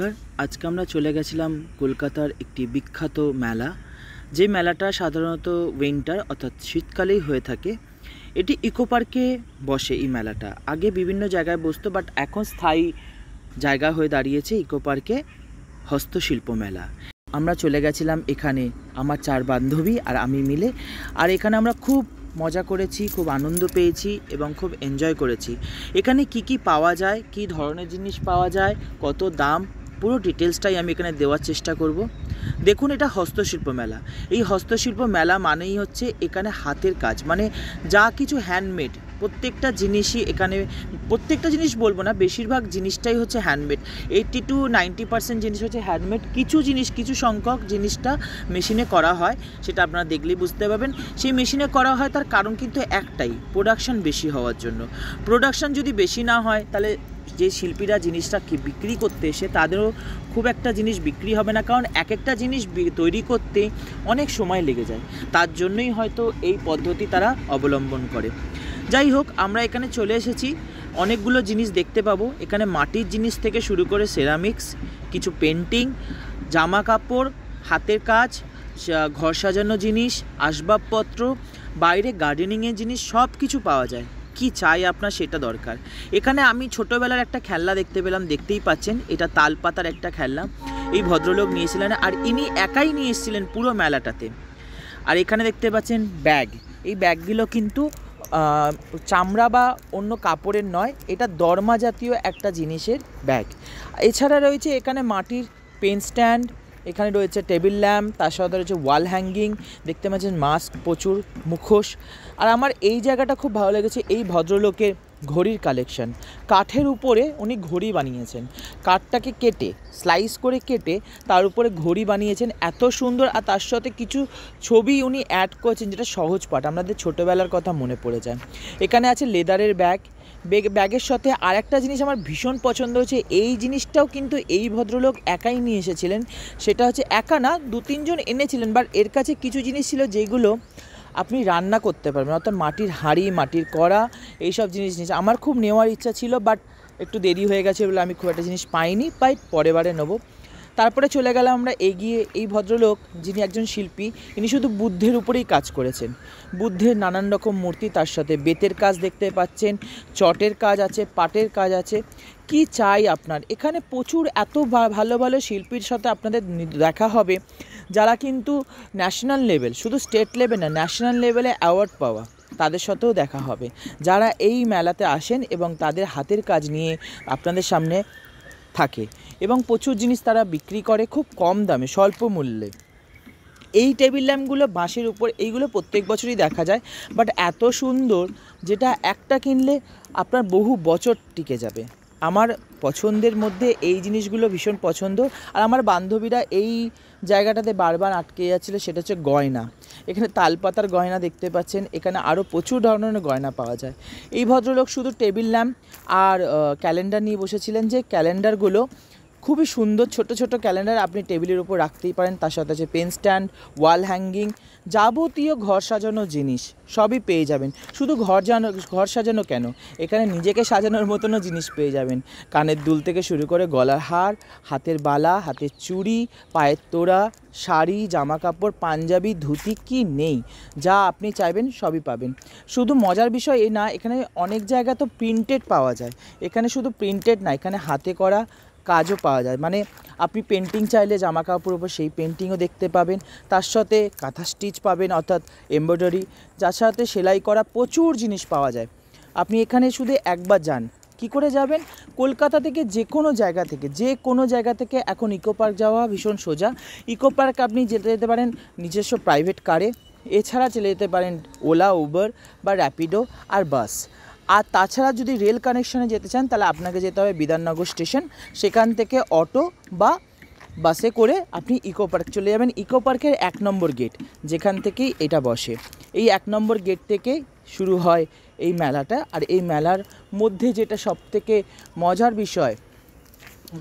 নমস্কার আজকে আমরা চলে গেছিলাম কলকাতার একটি বিখ্যাত মেলা যে মেলাটা সাধারণত উইন্টার অর্থাৎ শীতকালেই হয়ে থাকে এটি ইকো পার্কে বসে এই মেলাটা আগে বিভিন্ন জায়গায় বসতো বাট এখন স্থায়ী জায়গা হয়ে দাঁড়িয়েছে ইকো পার্কে হস্তশিল্প মেলা আমরা চলে গেছিলাম এখানে আমার চার বান্ধবী আর আমি মিলে আর এখানে আমরা খুব মজা করেছি খুব আনন্দ পেয়েছি এবং খুব এনজয় করেছি এখানে কি কি পাওয়া যায় কি ধরনের জিনিস পাওয়া যায় কত দাম পুরো ডিটেলসটাই আমি এখানে দেওয়ার চেষ্টা করব দেখুন এটা হস্তশিল্প মেলা এই হস্তশিল্প মেলা মানেই হচ্ছে এখানে হাতের কাজ মানে যা কিছু হ্যান্ডমেড প্রত্যেকটা জিনিসই এখানে প্রত্যেকটা জিনিস বলবো না বেশিরভাগ জিনিসটাই হচ্ছে handmade eighty two ninety percent জিনিস হচ্ছে হ্যান্ডমেড কিছু জিনিস কিছু সংখ্যক জিনিসটা মেশিনে করা হয় সেটা আপনারা দেখলেই বুঝতে পারবেন সেই মেশিনে করা হয় তার কারণ কিন্তু একটাই প্রোডাকশান বেশি হওয়ার জন্য প্রোডাকশান যদি বেশি না হয় তাহলে যে শিল্পীরা জিনিসটা বিক্রি করতে এসে তাদেরও খুব একটা জিনিস বিক্রি হবে না কারণ এক একটা জিনিস তৈরি করতে অনেক সময় লেগে যায় তার জন্যই হয়তো এই পদ্ধতি তারা অবলম্বন করে যাই হোক আমরা এখানে চলে এসেছি অনেকগুলো জিনিস দেখতে পাবো এখানে মাটির জিনিস থেকে শুরু করে সেরামিক্স কিছু পেন্টিং জামা কাপড় হাতের কাজ ঘর সাজানো জিনিস আসবাবপত্র বাইরে গার্ডেনিংয়ের জিনিস সব কিছু পাওয়া যায় কি চাই আপনার সেটা দরকার এখানে আমি ছোটোবেলার একটা খেলনা দেখতে পেলাম দেখতেই পাচ্ছেন এটা তালপাতার একটা খেলনা এই ভদ্রলোক নিয়েছিলেন আর ইনি একাই নিয়ে এসেছিলেন পুরো মেলাটাতে আর এখানে দেখতে পাচ্ছেন ব্যাগ এই ব্যাগগুলো কিন্তু চামড়া বা অন্য কাপড়ের নয় এটা দরমা জাতীয় একটা জিনিসের ব্যাগ এছাড়া রয়েছে এখানে মাটির পেন স্ট্যান্ড এখানে রয়েছে টেবিল ল্যাম্প তার সাথে রয়েছে ওয়াল হ্যাঙ্গিং দেখতে পাচ্ছেন মাস্ক প্রচুর মুখোশ আর আমার এই জায়গাটা খুব ভালো লেগেছে এই ভদ্রলোকের ঘড়ির কালেকশন কাঠের উপরে উনি ঘড়ি বানিয়েছেন কাঠটাকে কেটে স্লাইস করে কেটে তার উপরে ঘড়ি বানিয়েছেন এত সুন্দর আর তার সাথে কিছু ছবি উনি অ্যাড করেছেন যেটা সহজ পাঠ আমাদের ছোটোবেলার কথা মনে পড়ে যায় এখানে আছে লেদারের ব্যাগ ব্যাগের সাথে আর একটা জিনিস আমার ভীষণ পছন্দ হয়েছে এই জিনিসটাও কিন্তু এই ভদ্রলোক একাই নিয়ে এসেছিলেন সেটা হচ্ছে একা না দু তিনজন এনেছিলেন বাট এর কাছে কিছু জিনিস ছিল যেগুলো আপনি রান্না করতে পারবেন অর্থাৎ মাটির হাঁড়ি মাটির কড়া এইসব জিনিস নিয়েছে আমার খুব নেওয়ার ইচ্ছা ছিল বাট একটু দেরি হয়ে গেছে বলে আমি খুব একটা জিনিস পাইনি পাই পরে বারে নেবো তারপরে চলে গেলাম আমরা এগিয়ে এই ভদ্রলোক যিনি একজন শিল্পী ইনি শুধু বুদ্ধের উপরেই কাজ করেছেন বুদ্ধের নানান রকম মূর্তি তার সাথে বেতের কাজ দেখতে পাচ্ছেন চটের কাজ আছে পাটের কাজ আছে কি চাই আপনার এখানে প্রচুর এত ভালো ভালো শিল্পীর সাথে আপনাদের দেখা হবে যারা কিন্তু ন্যাশনাল লেভেল শুধু স্টেট লেভেল না ন্যাশনাল লেভেলে অ্যাওয়ার্ড পাওয়া তাদের সাথেও দেখা হবে যারা এই মেলাতে আসেন এবং তাদের হাতের কাজ নিয়ে আপনাদের সামনে থাকে এবং প্রচুর জিনিস তারা বিক্রি করে খুব কম দামে স্বল্প মূল্যে এই টেবিল ল্যাম্পগুলো বাঁশের উপর এইগুলো প্রত্যেক বছরই দেখা যায় বাট এত সুন্দর যেটা একটা কিনলে আপনার বহু বছর টিকে যাবে আমার পছন্দের মধ্যে এই জিনিসগুলো ভীষণ পছন্দ আর আমার বান্ধবীরা এই জায়গাটাতে বারবার আটকে যাচ্ছিল সেটা হচ্ছে গয়না এখানে তালপাতার গয়না দেখতে পাচ্ছেন এখানে আরও প্রচুর ধরনের গয়না পাওয়া যায় এই ভদ্রলোক শুধু টেবিল ল্যাম্প আর ক্যালেন্ডার নিয়ে বসেছিলেন যে ক্যালেন্ডারগুলো খুবই সুন্দর ছোট ছোট ক্যালেন্ডার আপনি টেবিলের উপর রাখতেই পারেন তার সাথে আছে পেন স্ট্যান্ড ওয়াল হ্যাঙ্গিং যাবতীয় ঘর সাজানো জিনিস সবই পেয়ে যাবেন শুধু ঘর জানো ঘর সাজানো কেন এখানে নিজেকে সাজানোর মতনও জিনিস পেয়ে যাবেন কানের দুল থেকে শুরু করে গলার হার হাতের বালা হাতের চুড়ি পায়ের তোড়া শাড়ি জামা কাপড় পাঞ্জাবি ধুতি কি নেই যা আপনি চাইবেন সবই পাবেন শুধু মজার বিষয় এ না এখানে অনেক জায়গা তো প্রিন্টেড পাওয়া যায় এখানে শুধু প্রিন্টেড না এখানে হাতে করা কাজও পাওয়া যায় মানে আপনি পেন্টিং চাইলে জামা কাপড় উপর সেই পেন্টিংও দেখতে পাবেন তার সাথে কাঁথা স্টিচ পাবেন অর্থাৎ এমব্রয়ডারি যার সাথে সেলাই করা প্রচুর জিনিস পাওয়া যায় আপনি এখানে শুধু একবার যান কি করে যাবেন কলকাতা থেকে যে কোনো জায়গা থেকে যে কোনো জায়গা থেকে এখন ইকো পার্ক যাওয়া ভীষণ সোজা ইকো পার্ক আপনি যেতে যেতে পারেন নিজস্ব প্রাইভেট কারে এছাড়া চলে যেতে পারেন ওলা উবার বা র্যাপিডো আর বাস আর তাছাড়া যদি রেল কানেকশনে যেতে চান তাহলে আপনাকে যেতে হবে বিধাননগর স্টেশন সেখান থেকে অটো বা বাসে করে আপনি ইকো পার্ক চলে যাবেন ইকো পার্কের এক নম্বর গেট যেখান থেকেই এটা বসে এই এক নম্বর গেট থেকে শুরু হয় এই মেলাটা আর এই মেলার মধ্যে যেটা সবথেকে মজার বিষয়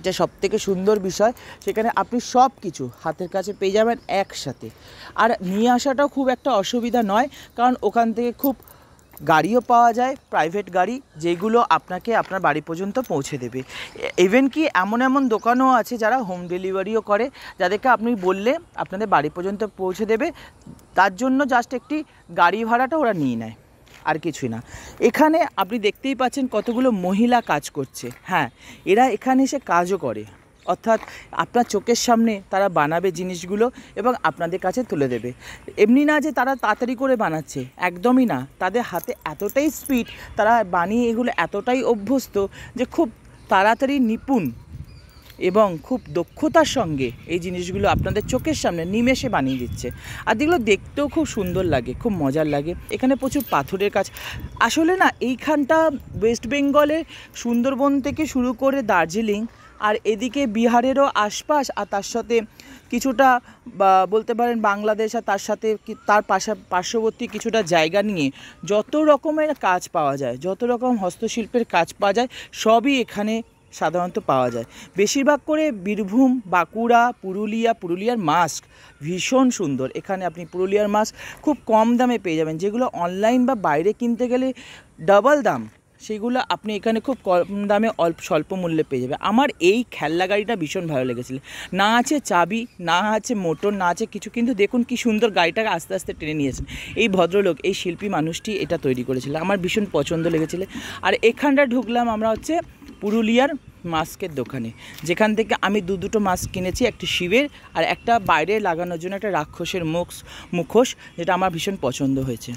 যে থেকে সুন্দর বিষয় সেখানে আপনি সব কিছু হাতের কাছে পেয়ে যাবেন একসাথে আর নিয়ে আসাটাও খুব একটা অসুবিধা নয় কারণ ওখান থেকে খুব গাড়িও পাওয়া যায় প্রাইভেট গাড়ি যেগুলো আপনাকে আপনার বাড়ি পর্যন্ত পৌঁছে দেবে ইভেন কি এমন এমন দোকানও আছে যারা হোম ডেলিভারিও করে যাদেরকে আপনি বললে আপনাদের বাড়ি পর্যন্ত পৌঁছে দেবে তার জন্য জাস্ট একটি গাড়ি ভাড়াটা ওরা নিয়ে নেয় আর কিছুই না এখানে আপনি দেখতেই পাচ্ছেন কতগুলো মহিলা কাজ করছে হ্যাঁ এরা এখানে এসে কাজও করে অর্থাৎ আপনার চোখের সামনে তারা বানাবে জিনিসগুলো এবং আপনাদের কাছে তুলে দেবে এমনি না যে তারা তাড়াতাড়ি করে বানাচ্ছে একদমই না তাদের হাতে এতটাই স্পিড তারা বানিয়ে এগুলো এতটাই অভ্যস্ত যে খুব তাড়াতাড়ি নিপুণ এবং খুব দক্ষতার সঙ্গে এই জিনিসগুলো আপনাদের চোখের সামনে নিমেষে বানিয়ে দিচ্ছে আর যেগুলো দেখতেও খুব সুন্দর লাগে খুব মজার লাগে এখানে প্রচুর পাথরের কাজ আসলে না এইখানটা ওয়েস্ট বেঙ্গলে সুন্দরবন থেকে শুরু করে দার্জিলিং আর এদিকে বিহারেরও আশপাশ আর তার সাথে কিছুটা বলতে পারেন বাংলাদেশ আর তার সাথে তার পাশা পার্শ্ববর্তী কিছুটা জায়গা নিয়ে যত রকমের কাজ পাওয়া যায় যত রকম হস্তশিল্পের কাজ পাওয়া যায় সবই এখানে সাধারণত পাওয়া যায় বেশিরভাগ করে বীরভূম বাঁকুড়া পুরুলিয়া পুরুলিয়ার মাস্ক ভীষণ সুন্দর এখানে আপনি পুরুলিয়ার মাস্ক খুব কম দামে পেয়ে যাবেন যেগুলো অনলাইন বা বাইরে কিনতে গেলে ডাবল দাম সেইগুলো আপনি এখানে খুব কম দামে অল্প স্বল্প মূল্যে পেয়ে যাবে আমার এই খেলনা গাড়িটা ভীষণ ভালো লেগেছিল না আছে চাবি না আছে মোটর না আছে কিছু কিন্তু দেখুন কি সুন্দর গাড়িটাকে আস্তে আস্তে টেনে নিয়েছেন এই ভদ্রলোক এই শিল্পী মানুষটি এটা তৈরি করেছিল আমার ভীষণ পছন্দ লেগেছিল আর এখানটা ঢুকলাম আমরা হচ্ছে পুরুলিয়ার মাস্কের দোকানে যেখান থেকে আমি দু দুটো মাস্ক কিনেছি একটি শিবের আর একটা বাইরে লাগানোর জন্য একটা রাক্ষসের মুখ মুখোশ যেটা আমার ভীষণ পছন্দ হয়েছে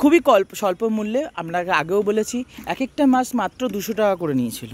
খুবই কল্প স্বল্প মূল্যে আপনাকে আগেও বলেছি এক একটা মাছ মাত্র দুশো টাকা করে নিয়েছিল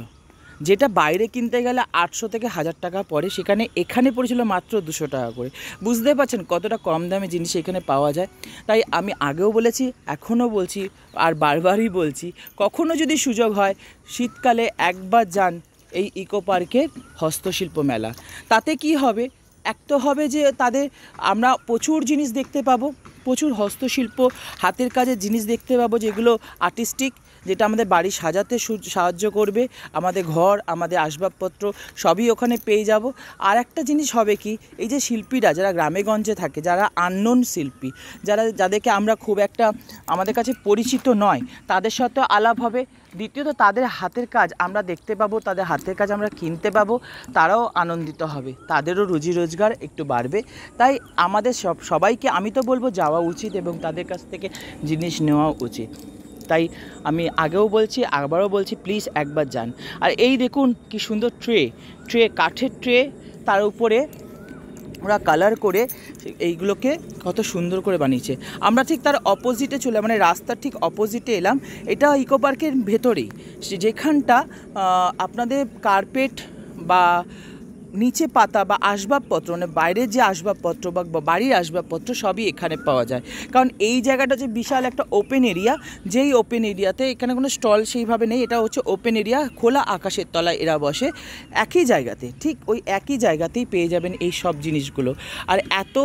যেটা বাইরে কিনতে গেলে আটশো থেকে হাজার টাকা পরে সেখানে এখানে পড়েছিল মাত্র দুশো টাকা করে বুঝতে পারছেন কতটা কম দামে জিনিস এখানে পাওয়া যায় তাই আমি আগেও বলেছি এখনও বলছি আর বারবারই বলছি কখনও যদি সুযোগ হয় শীতকালে একবার যান এই ইকো পার্কের হস্তশিল্প মেলা তাতে কি হবে এক তো হবে যে তাদের আমরা প্রচুর জিনিস দেখতে পাবো প্রচুর হস্তশিল্প হাতের কাজের জিনিস দেখতে পাবো যেগুলো আর্টিস্টিক যেটা আমাদের বাড়ি সাজাতে সাহায্য করবে আমাদের ঘর আমাদের আসবাবপত্র সবই ওখানে পেয়ে যাব আর একটা জিনিস হবে কি এই যে শিল্পীরা যারা গ্রামেগঞ্জে থাকে যারা আননোন শিল্পী যারা যাদেরকে আমরা খুব একটা আমাদের কাছে পরিচিত নয় তাদের সাথে আলাপ হবে দ্বিতীয়ত তাদের হাতের কাজ আমরা দেখতে পাবো তাদের হাতের কাজ আমরা কিনতে পাবো তারাও আনন্দিত হবে তাদেরও রুজি রোজগার একটু বাড়বে তাই আমাদের সব সবাইকে আমি তো বলবো যাওয়া উচিত এবং তাদের কাছ থেকে জিনিস নেওয়া উচিত তাই আমি আগেও বলছি আবারও বলছি প্লিজ একবার যান আর এই দেখুন কি সুন্দর ট্রে ট্রে কাঠের ট্রে তার উপরে ওরা কালার করে এইগুলোকে কত সুন্দর করে বানিয়েছে আমরা ঠিক তার অপোজিটে চলে মানে রাস্তার ঠিক অপোজিটে এলাম এটা ইকো পার্কের ভেতরেই যেখানটা আপনাদের কার্পেট বা নিচে পাতা বা আসবাবপত্র মানে বাইরের যে আসবাবপত্র বা বাড়ির আসবাবপত্র সবই এখানে পাওয়া যায় কারণ এই জায়গাটা যে বিশাল একটা ওপেন এরিয়া যেই ওপেন এরিয়াতে এখানে কোনো স্টল সেইভাবে নেই এটা হচ্ছে ওপেন এরিয়া খোলা আকাশের তলায় এরা বসে একই জায়গাতে ঠিক ওই একই জায়গাতেই পেয়ে যাবেন এই সব জিনিসগুলো আর এত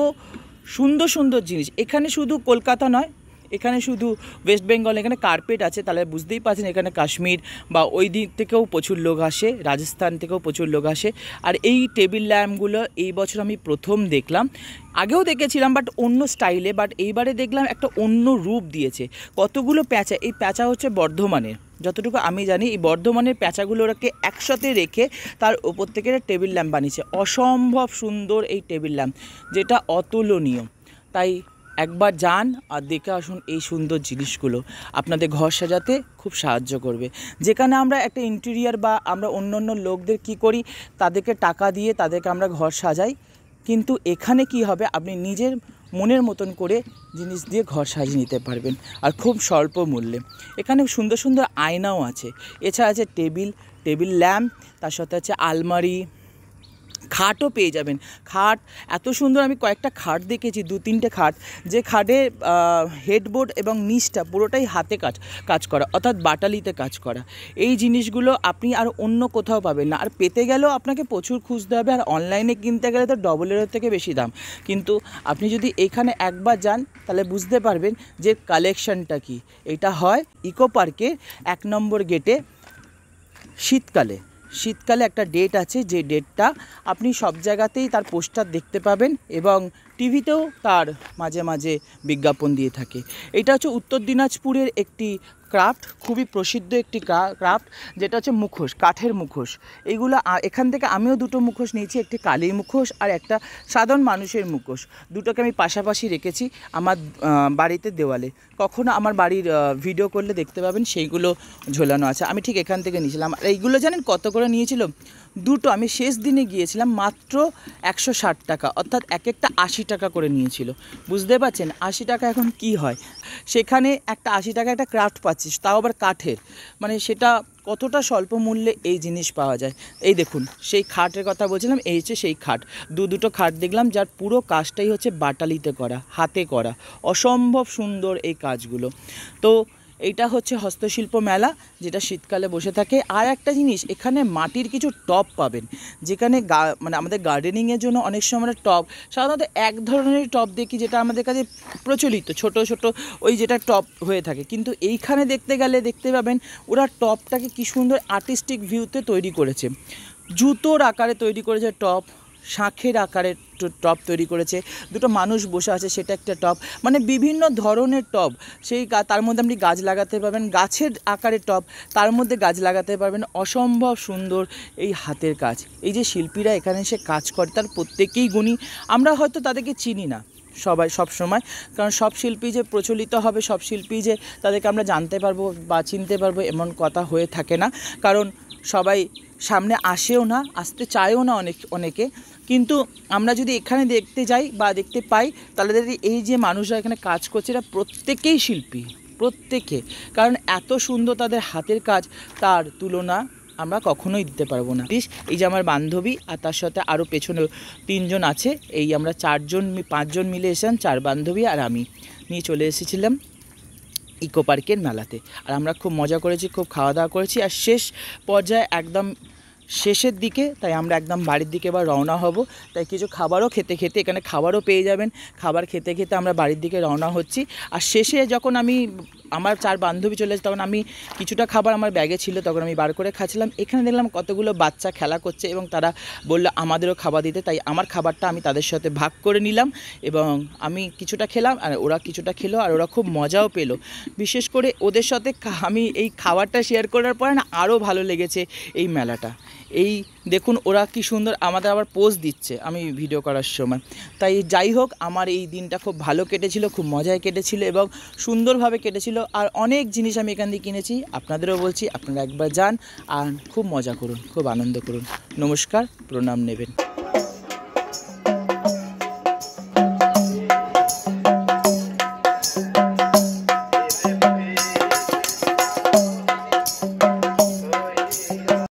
সুন্দর সুন্দর জিনিস এখানে শুধু কলকাতা নয় এখানে শুধু ওয়েস্ট বেঙ্গল এখানে কার্পেট আছে তাহলে বুঝতেই পারছেন এখানে কাশ্মীর বা ওই দিক থেকেও প্রচুর লোক আসে রাজস্থান থেকেও প্রচুর লোক আসে আর এই টেবিল ল্যাম্পগুলো এই বছর আমি প্রথম দেখলাম আগেও দেখেছিলাম বাট অন্য স্টাইলে বাট এইবারে দেখলাম একটা অন্য রূপ দিয়েছে কতগুলো প্যাঁচা এই প্যাঁচা হচ্ছে বর্ধমানের যতটুকু আমি জানি এই বর্ধমানের প্যাঁচাগুলোকে একসাথে রেখে তার ওপর থেকে টেবিল ল্যাম্প বানিয়েছে অসম্ভব সুন্দর এই টেবিল ল্যাম্প যেটা অতুলনীয় তাই একবার যান আর দেখে আসুন এই সুন্দর জিনিসগুলো আপনাদের ঘর সাজাতে খুব সাহায্য করবে যেখানে আমরা একটা ইন্টেরিয়ার বা আমরা অন্য অন্য লোকদের কি করি তাদেরকে টাকা দিয়ে তাদেরকে আমরা ঘর সাজাই কিন্তু এখানে কি হবে আপনি নিজের মনের মতন করে জিনিস দিয়ে ঘর সাজিয়ে নিতে পারবেন আর খুব স্বল্প মূল্যে এখানে সুন্দর সুন্দর আয়নাও আছে এছাড়া আছে টেবিল টেবিল ল্যাম্প তার সাথে আছে আলমারি খাটও পেয়ে যাবেন খাট এত সুন্দর আমি কয়েকটা খাট দেখেছি দু তিনটে খাট যে খাটে হেডবোর্ড এবং নিচটা পুরোটাই হাতে কাজ কাজ করা অর্থাৎ বাটালিতে কাজ করা এই জিনিসগুলো আপনি আর অন্য কোথাও পাবেন না আর পেতে গেলেও আপনাকে প্রচুর খুঁজতে হবে আর অনলাইনে কিনতে গেলে তো ডবলের থেকে বেশি দাম কিন্তু আপনি যদি এখানে একবার যান তাহলে বুঝতে পারবেন যে কালেকশনটা কি এটা হয় ইকো পার্কে এক নম্বর গেটে শীতকালে শীতকালে একটা ডেট আছে যে ডেটটা আপনি সব জায়গাতেই তার পোস্টার দেখতে পাবেন এবং টিভিতেও তার মাঝে মাঝে বিজ্ঞাপন দিয়ে থাকে এটা হচ্ছে উত্তর দিনাজপুরের একটি ক্রাফট খুবই প্রসিদ্ধ একটি ক্রাফট যেটা হচ্ছে মুখোশ কাঠের মুখোশ এইগুলো এখান থেকে আমিও দুটো মুখোশ নিয়েছি একটি কালী মুখোশ আর একটা সাধারণ মানুষের মুখোশ দুটোকে আমি পাশাপাশি রেখেছি আমার বাড়িতে দেওয়ালে কখনো আমার বাড়ির ভিডিও করলে দেখতে পাবেন সেইগুলো ঝোলানো আছে আমি ঠিক এখান থেকে নিয়েছিলাম আর এইগুলো জানেন কত করে নিয়েছিলাম দুটো আমি শেষ দিনে গিয়েছিলাম মাত্র একশো ষাট টাকা অর্থাৎ এক একটা আশি টাকা করে নিয়েছিল বুঝতে পারছেন আশি টাকা এখন কি হয় সেখানে একটা আশি টাকা একটা ক্রাফট পাচ্ছিস তাও আবার কাঠের মানে সেটা কতটা স্বল্প মূল্যে এই জিনিস পাওয়া যায় এই দেখুন সেই খাটের কথা বলছিলাম এই হচ্ছে সেই খাট দু দুটো খাট দেখলাম যার পুরো কাজটাই হচ্ছে বাটালিতে করা হাতে করা অসম্ভব সুন্দর এই কাজগুলো তো এইটা হচ্ছে হস্তশিল্প মেলা যেটা শীতকালে বসে থাকে আর একটা জিনিস এখানে মাটির কিছু টপ পাবেন যেখানে মানে আমাদের গার্ডেনিংয়ের জন্য অনেক সময় আমরা টপ সাধারণত এক ধরনের টপ দেখি যেটা আমাদের কাছে প্রচলিত ছোট ছোট ওই যেটা টপ হয়ে থাকে কিন্তু এইখানে দেখতে গেলে দেখতে পাবেন ওরা টপটাকে কি সুন্দর আর্টিস্টিক ভিউতে তৈরি করেছে জুতোর আকারে তৈরি করেছে টপ শাঁখের আকারে টপ তৈরি করেছে দুটো মানুষ বসে আছে সেটা একটা টপ মানে বিভিন্ন ধরনের টপ সেই তার মধ্যে আপনি গাছ লাগাতে পারবেন গাছের আকারে টপ তার মধ্যে গাছ লাগাতে পারবেন অসম্ভব সুন্দর এই হাতের কাজ এই যে শিল্পীরা এখানে এসে কাজ করে তার প্রত্যেকেই গুণী আমরা হয়তো তাদেরকে চিনি না সবাই সব সময় কারণ সব শিল্পী যে প্রচলিত হবে সব শিল্পী যে তাদেরকে আমরা জানতে পারবো বা চিনতে পারবো এমন কথা হয়ে থাকে না কারণ সবাই সামনে আসেও না আসতে চায়ও না অনেক অনেকে কিন্তু আমরা যদি এখানে দেখতে যাই বা দেখতে পাই তাহলে এই যে মানুষরা এখানে কাজ করছে এরা প্রত্যেকেই শিল্পী প্রত্যেকে কারণ এত সুন্দর তাদের হাতের কাজ তার তুলনা আমরা কখনোই দিতে পারবো না প্লিজ এই যে আমার বান্ধবী আর তার সাথে আরও পেছনে তিনজন আছে এই আমরা চারজন পাঁচজন মিলে এসেছিলাম চার বান্ধবী আর আমি নিয়ে চলে এসেছিলাম ইকো পার্কের মেলাতে আর আমরা খুব মজা করেছি খুব খাওয়া দাওয়া করেছি আর শেষ পর্যায়ে একদম শেষের দিকে তাই আমরা একদম বাড়ির দিকে এবার রওনা হব তাই কিছু খাবারও খেতে খেতে এখানে খাবারও পেয়ে যাবেন খাবার খেতে খেতে আমরা বাড়ির দিকে রওনা হচ্ছি আর শেষে যখন আমি আমার চার বান্ধবী চলে তখন আমি কিছুটা খাবার আমার ব্যাগে ছিল তখন আমি বার করে খাচ্ছিলাম এখানে দেখলাম কতগুলো বাচ্চা খেলা করছে এবং তারা বলল আমাদেরও খাবার দিতে তাই আমার খাবারটা আমি তাদের সাথে ভাগ করে নিলাম এবং আমি কিছুটা খেলাম আর ওরা কিছুটা খেলো আর ওরা খুব মজাও পেলো বিশেষ করে ওদের সাথে আমি এই খাবারটা শেয়ার করার পরে না আরও ভালো লেগেছে এই মেলাটা এই দেখুন ওরা কি সুন্দর আমাদের আবার পোজ দিচ্ছে আমি ভিডিও করার সময় তাই যাই হোক আমার এই দিনটা খুব ভালো কেটেছিল খুব মজায় কেটেছিল এবং সুন্দরভাবে কেটেছিল আর অনেক জিনিস আমি এখান দিয়ে কিনেছি আপনাদেরও বলছি আপনারা একবার যান আর খুব মজা করুন খুব আনন্দ করুন নমস্কার প্রণাম নেবেন